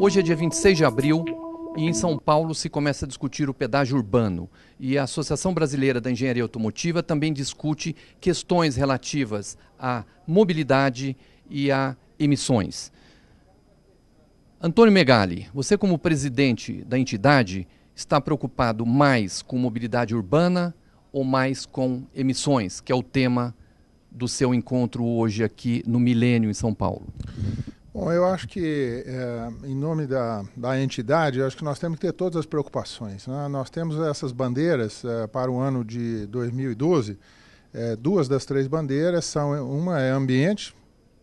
Hoje é dia 26 de abril e em São Paulo se começa a discutir o pedágio urbano. E a Associação Brasileira da Engenharia Automotiva também discute questões relativas à mobilidade e a emissões. Antônio Megali, você como presidente da entidade está preocupado mais com mobilidade urbana ou mais com emissões, que é o tema do seu encontro hoje aqui no Milênio, em São Paulo? Bom, eu acho que, é, em nome da, da entidade, acho que nós temos que ter todas as preocupações. Né? Nós temos essas bandeiras é, para o ano de 2012. É, duas das três bandeiras são: uma é ambiente,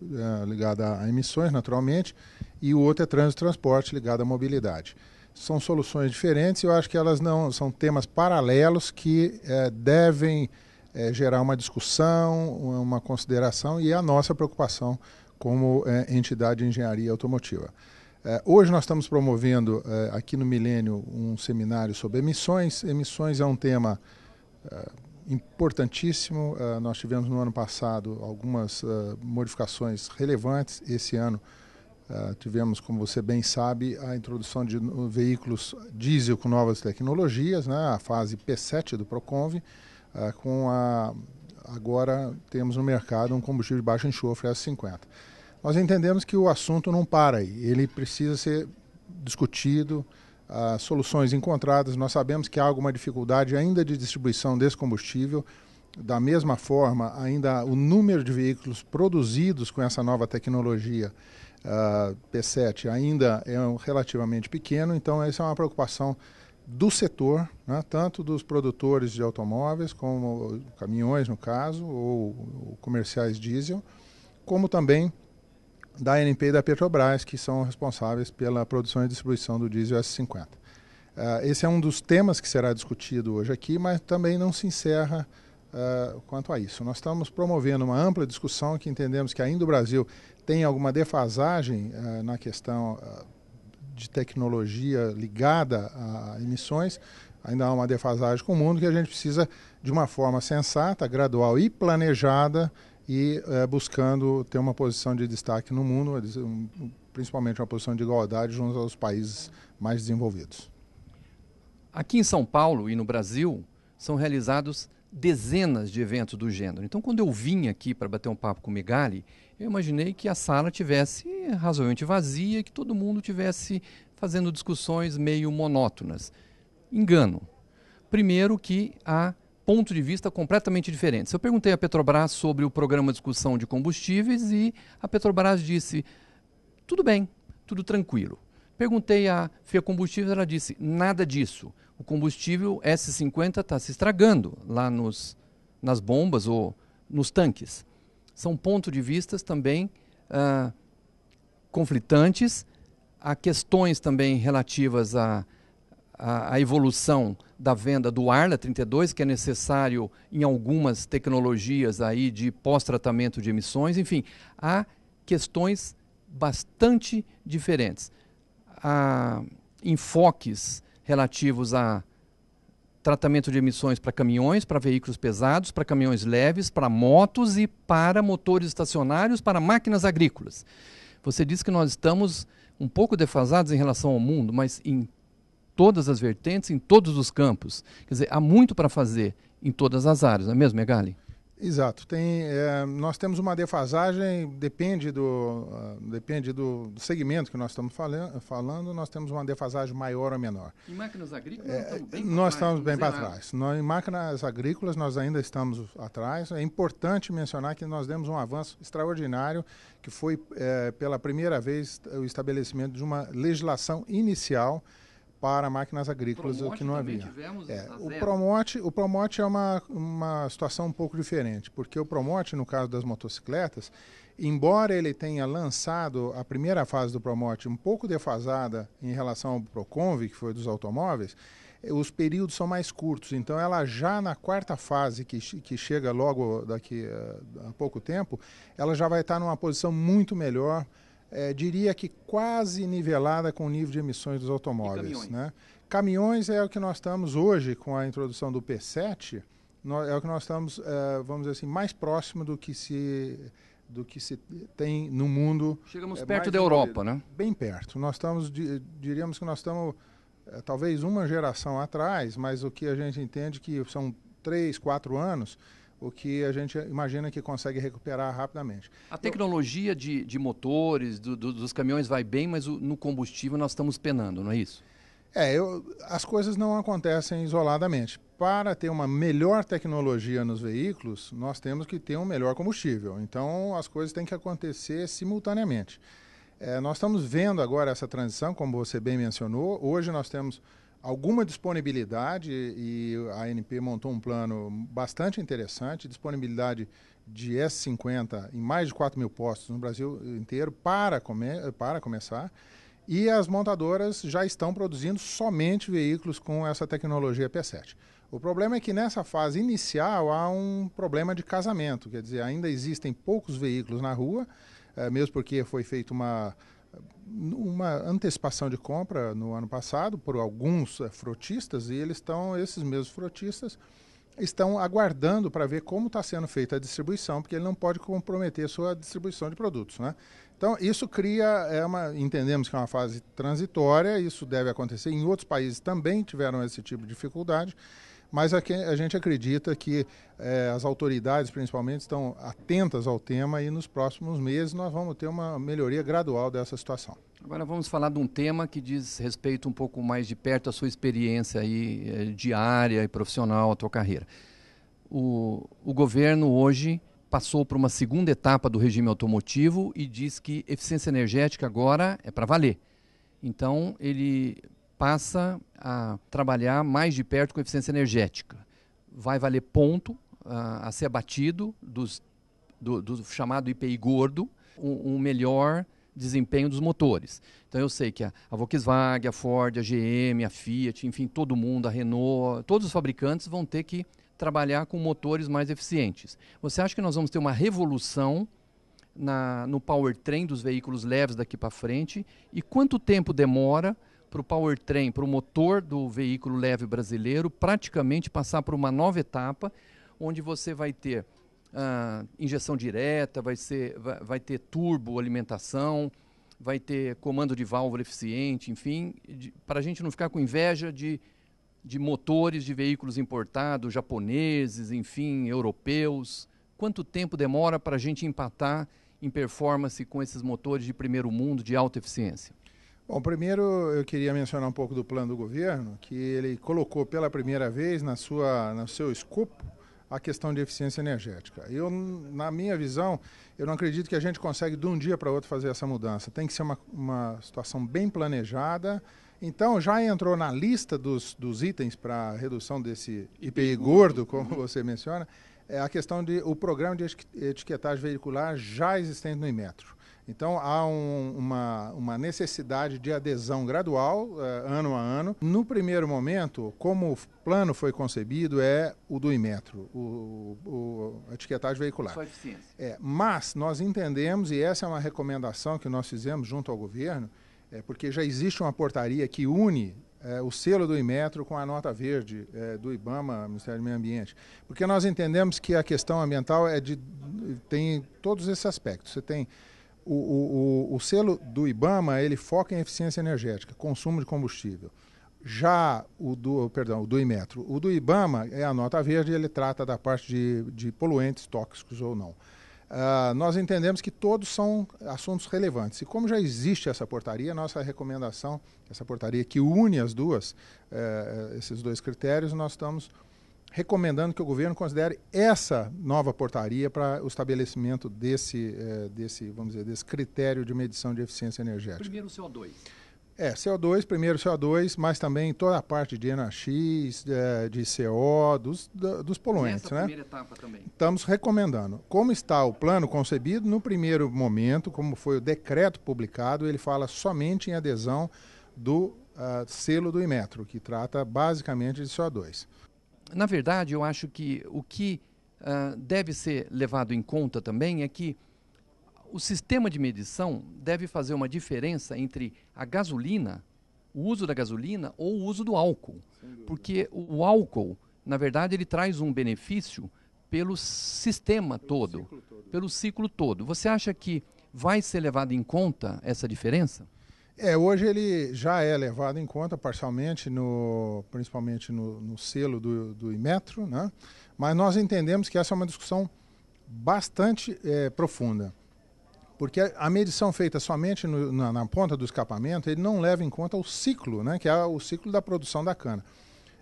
é, ligada a emissões, naturalmente, e o outro é trânsito e transporte, ligado à mobilidade. São soluções diferentes e eu acho que elas não são temas paralelos que é, devem é, gerar uma discussão, uma consideração e a nossa preocupação como é, entidade de engenharia automotiva. É, hoje nós estamos promovendo é, aqui no Milênio um seminário sobre emissões. Emissões é um tema é, importantíssimo. É, nós tivemos no ano passado algumas modificações relevantes. Esse ano tivemos, como você bem sabe, a introdução de veículos diesel com novas tecnologias, né, a fase P7 do Proconv. Ah, com a agora temos no mercado um combustível de baixo enxofre S50. Nós entendemos que o assunto não para aí, ele precisa ser discutido, ah, soluções encontradas. Nós sabemos que há alguma dificuldade ainda de distribuição desse combustível. Da mesma forma, ainda o número de veículos produzidos com essa nova tecnologia ah, P7 ainda é relativamente pequeno, então essa é uma preocupação do setor, né, tanto dos produtores de automóveis, como caminhões, no caso, ou, ou comerciais diesel, como também da ANP e da Petrobras, que são responsáveis pela produção e distribuição do diesel S50. Uh, ah, esse é um dos temas que será discutido hoje aqui, mas também não se encerra uh, quanto a isso. Nós estamos promovendo uma ampla discussão que entendemos que ainda o Brasil tem alguma defasagem uh, na questão de tecnologia ligada a emissões, ainda há uma defasagem com o mundo que a gente precisa, de uma forma sensata, gradual e planejada, e é, buscando ter uma posição de destaque no mundo, principalmente uma posição de igualdade junto aos países mais desenvolvidos. Aqui em São Paulo e no Brasil, são realizados dezenas de eventos do gênero. Então, quando eu vim aqui para bater um papo com o Megali, eu imaginei que a sala tivesse razoavelmente vazia, que todo mundo tivesse fazendo discussões meio monótonas. Engano. Primeiro que há ponto de vista completamente diferente. Eu perguntei à Petrobras sobre o programa de discussão de combustíveis e a Petrobras disse: tudo bem, tudo tranquilo. Perguntei à Fia Combustível, ela disse, nada disso. O combustível S50 está se estragando lá nos, nas bombas ou nos tanques. São pontos de vistas também ah, conflitantes. Há questões também relativas à, à, à evolução da venda do Arla 32, que é necessário em algumas tecnologias aí de pós-tratamento de emissões. Enfim, há questões bastante diferentes a enfoques relativos a tratamento de emissões para caminhões, para veículos pesados, para caminhões leves, para motos e para motores estacionários, para máquinas agrícolas. Você disse que nós estamos um pouco defasados em relação ao mundo, mas em todas as vertentes, em todos os campos. Quer dizer, há muito para fazer em todas as áreas, não é mesmo, Megali? Exato. Tem, é, nós temos uma defasagem, depende, do, uh, depende do, segmento que nós estamos falando, falando, nós temos uma defasagem maior ou menor. Em máquinas agrícolas, é, nós estamos bem para né? trás. Nós, em máquinas agrícolas, nós ainda estamos atrás. É importante mencionar que nós demos um avanço extraordinário, que foi é, pela primeira vez o estabelecimento de uma legislação inicial para máquinas agrícolas, o que não havia. É, o, Promote, o Promote é uma, uma situação um pouco diferente, porque o Promote, no caso das motocicletas, embora ele tenha lançado a primeira fase do Promote um pouco defasada em relação ao Proconve, que foi dos automóveis, os períodos são mais curtos. Então, ela já na quarta fase, que, que chega logo daqui a, eh, a pouco tempo, ela já vai estar numa posição muito melhor é, diria que quase nivelada com o nível de emissões dos automóveis. Caminhões. Né? caminhões é o que nós estamos hoje, com a introdução do P7, é o que nós estamos, é, vamos dizer assim, mais próximo do que se do que se tem no mundo. Chegamos é, perto da Europa, né? Bem perto. Nós estamos, diríamos que nós estamos é, talvez uma geração atrás, mas o que a gente entende que são três, quatro anos, o que a gente imagina que consegue recuperar rapidamente. A tecnologia Eu... de, de, motores, do, do, dos caminhões vai bem, mas o, no combustível nós estamos penando, não é isso? É, eu, as coisas não acontecem isoladamente. Para ter uma melhor tecnologia nos veículos, nós temos que ter um melhor combustível. Então, as coisas têm que acontecer simultaneamente. É, nós estamos vendo agora essa transição, como você bem mencionou. Hoje nós temos alguma disponibilidade e a ANP montou um plano bastante interessante, disponibilidade de S50 em mais de 4 mil postos no Brasil inteiro para, come para começar. E as montadoras já estão produzindo somente veículos com essa tecnologia P7. O problema é que nessa fase inicial há um problema de casamento, quer dizer, ainda existem poucos veículos na rua, eh, mesmo porque foi feita uma uma antecipação de compra no ano passado por alguns eh, frotistas e eles estão, esses mesmos frotistas, estão aguardando para ver como está sendo feita a distribuição, porque ele não pode comprometer sua distribuição de produtos. Né? Então, isso cria, é uma, entendemos que é uma fase transitória, isso deve acontecer. Em outros países também tiveram esse tipo de dificuldade. Mas a, a gente acredita que é, as autoridades, principalmente, estão atentas ao tema e nos próximos meses nós vamos ter uma melhoria gradual dessa situação. Agora vamos falar de um tema que diz respeito um pouco mais de perto à sua experiência aí, é, diária e profissional, à sua carreira. O, o governo hoje passou para uma segunda etapa do regime automotivo e diz que eficiência energética agora é para valer. Então, ele passa a trabalhar mais de perto com eficiência energética. Vai valer ponto a, ah, a ser abatido dos, do, do, chamado IPI gordo, um, um melhor desempenho dos motores. Então eu sei que a, a, Volkswagen, a Ford, a GM, a Fiat, enfim, todo mundo, a Renault, todos os fabricantes vão ter que trabalhar com motores mais eficientes. Você acha que nós vamos ter uma revolução na, no powertrain dos veículos leves daqui para frente? E quanto tempo demora para o powertrain, para o motor do veículo leve brasileiro, praticamente passar por uma nova etapa, onde você vai ter ah, injeção direta, vai, ser, vai, vai ter turbo alimentação, vai ter comando de válvula eficiente, enfim, para a gente não ficar com inveja de, de motores de veículos importados, japoneses, enfim, europeus. Quanto tempo demora para a gente empatar em performance com esses motores de primeiro mundo de alta eficiência? Bom, primeiro eu queria mencionar um pouco do plano do governo, que ele colocou pela primeira vez na sua, no seu escopo a questão de eficiência energética. Eu, na minha visão, eu não acredito que a gente consegue de um dia para outro fazer essa mudança. Tem que ser uma, uma situação bem planejada. Então, já entrou na lista dos, dos itens para redução desse IPI gordo, como você menciona, é a questão de o programa de etiquetagem veicular já existente no Imetro. Então há um, uma, uma, necessidade de adesão gradual, uh, ano a ano. No primeiro momento, como o plano foi concebido, é o do Imetro, o, o, a etiquetagem veicular. Sua eficiência. É, mas nós entendemos, e essa é uma recomendação que nós fizemos junto ao governo, é, porque já existe uma portaria que une é, o selo do Imetro com a nota verde é, do IBAMA, Ministério do Meio Ambiente. Porque nós entendemos que a questão ambiental é de, tem todos esses aspectos. Você tem o, o, o, o, selo do IBAMA ele foca em eficiência energética, consumo de combustível. Já o do, perdão, o do Imetro, o do IBAMA é a nota verde, ele trata da parte de, de poluentes tóxicos ou não. Uh, nós entendemos que todos são assuntos relevantes. E como já existe essa portaria, nossa recomendação, essa portaria que une as duas, uh, esses dois critérios, nós estamos recomendando que o governo considere essa nova portaria para o estabelecimento desse, eh, desse, vamos dizer, desse critério de medição de eficiência energética. Primeiro o CO2. É, CO2, primeiro CO2, mas também toda a parte de NAX, eh, de, de CO, dos, dos poluentes. Nessa né? primeira etapa também. Estamos recomendando. Como está o plano concebido, no primeiro momento, como foi o decreto publicado, ele fala somente em adesão do uh, selo do Imetro, que trata basicamente de CO2 na verdade, eu acho que o que uh, deve ser levado em conta também é que o sistema de medição deve fazer uma diferença entre a gasolina, o uso da gasolina ou o uso do álcool. Porque o, o álcool, na verdade, ele traz um benefício pelo sistema pelo todo, ciclo todo, pelo ciclo todo. Você acha que vai ser levado em conta essa diferença? É, hoje ele já é levado em conta parcialmente, no, principalmente no, no selo do, do Imetro, né? mas nós entendemos que essa é uma discussão bastante é, profunda. Porque a, medição feita somente no, na, na, ponta do escapamento, ele não leva em conta o ciclo, né? que é o ciclo da produção da cana.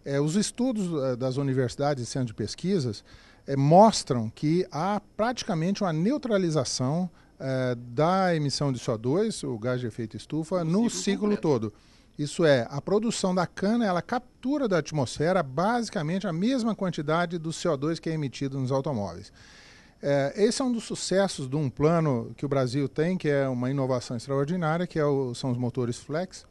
É, os estudos é, das universidades e centros de pesquisas é, mostram que há praticamente uma neutralização é, da emissão de CO2, o gás de efeito estufa, no, no ciclo, ciclo todo. Isso é, a produção da cana, ela captura da atmosfera basicamente a mesma quantidade do CO2 que é emitido nos automóveis. É, esse é um dos sucessos de um plano que o Brasil tem, que é uma inovação extraordinária, que é o, são os motores flex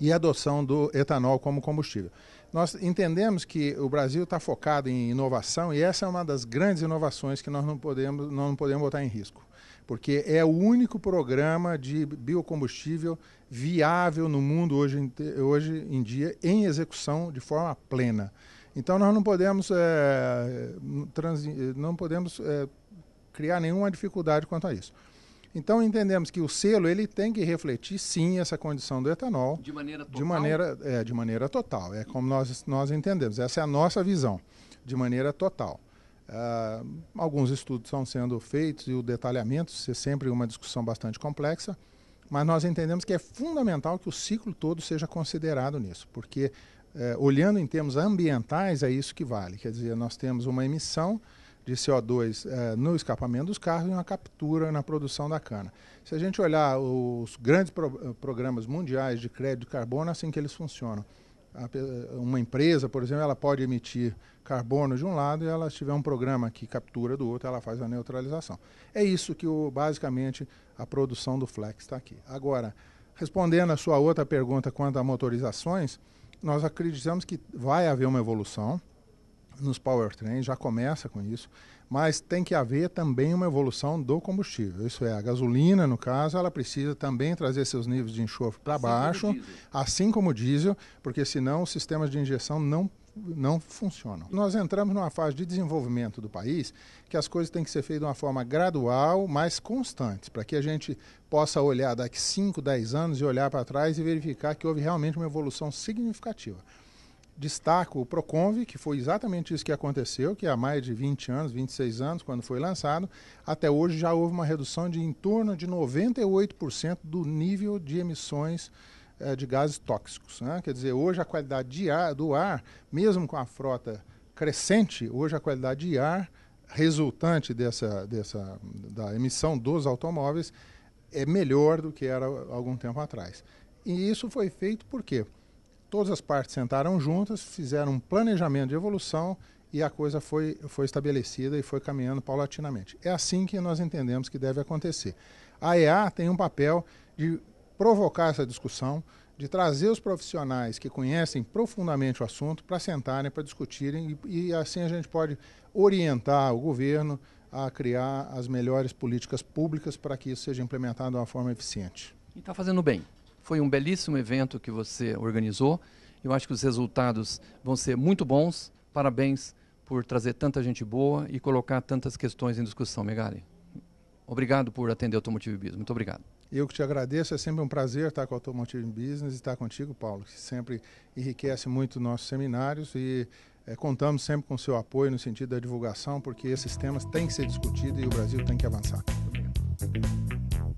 e a adoção do etanol como combustível. Nós entendemos que o Brasil está focado em inovação e essa é uma das grandes inovações que nós não podemos, não podemos botar em risco. Porque é o único programa de biocombustível viável no mundo hoje em, hoje em dia, em execução de forma plena. Então nós não podemos, é, eh, trans, não podemos é, criar nenhuma dificuldade quanto a isso. Então entendemos que o selo ele tem que refletir sim essa condição do etanol. De maneira total. De maneira, é, de maneira total. É como nós, nós entendemos. Essa é a nossa visão, de maneira total. Uh, alguns estudos estão sendo feitos e o detalhamento é sempre uma discussão bastante complexa, mas nós entendemos que é fundamental que o ciclo todo seja considerado nisso, porque uh, olhando em termos ambientais é isso que vale. Quer dizer, nós temos uma emissão de CO2 eh, no escapamento dos carros e uma captura na produção da cana. Se a gente olhar os grandes pro eh, programas mundiais de crédito de carbono, é assim que eles funcionam. A, eh, uma empresa, por exemplo, ela pode emitir carbono de um lado e ela se tiver um programa que captura do outro, ela faz a neutralização. É isso que o, basicamente a produção do Flex está aqui. Agora, respondendo a sua outra pergunta quanto a motorizações, nós acreditamos que vai haver uma evolução nos powertrains, já começa com isso, mas tem que haver também uma evolução do combustível. Isso é, a gasolina, no caso, ela precisa também trazer seus níveis de enxofre para assim baixo, como assim como o diesel, porque senão os sistemas de injeção não não funcionam. Nós entramos numa fase de desenvolvimento do país que as coisas têm que ser feitas de uma forma gradual, mas constante, para que a gente possa olhar daqui 5, 10 anos e olhar para trás e verificar que houve realmente uma evolução significativa destaco o Proconv, que foi exatamente isso que aconteceu, que há mais de 20 anos, 26 anos, quando foi lançado, até hoje já houve uma redução de em torno de 98% do nível de emissões eh, de gases tóxicos. Né? Quer dizer, hoje a qualidade ar, do ar, mesmo com a frota crescente, hoje a qualidade de ar resultante dessa, dessa da emissão dos automóveis é melhor do que era algum tempo atrás. E isso foi feito por quê? Porque todas as partes sentaram juntas, fizeram um planejamento de evolução e a coisa foi, foi estabelecida e foi caminhando paulatinamente. É assim que nós entendemos que deve acontecer. A EA tem um papel de provocar essa discussão, de trazer os profissionais que conhecem profundamente o assunto para sentarem, para discutirem, e, e, assim a gente pode orientar o governo a criar as melhores políticas públicas para que isso seja implementado de uma forma eficiente. E está fazendo bem. Foi um belíssimo evento que você organizou. Eu acho que os resultados vão ser muito bons. Parabéns por trazer tanta gente boa e colocar tantas questões em discussão, Megali. Obrigado por atender o Automotive Business. Muito obrigado. Eu que te agradeço, é sempre um prazer estar com o Automotive Business e estar contigo, Paulo, que sempre enriquece muito nossos seminários e é, contamos sempre com seu apoio no sentido da divulgação, porque esses temas têm que ser discutidos e o Brasil tem que avançar. Obrigado.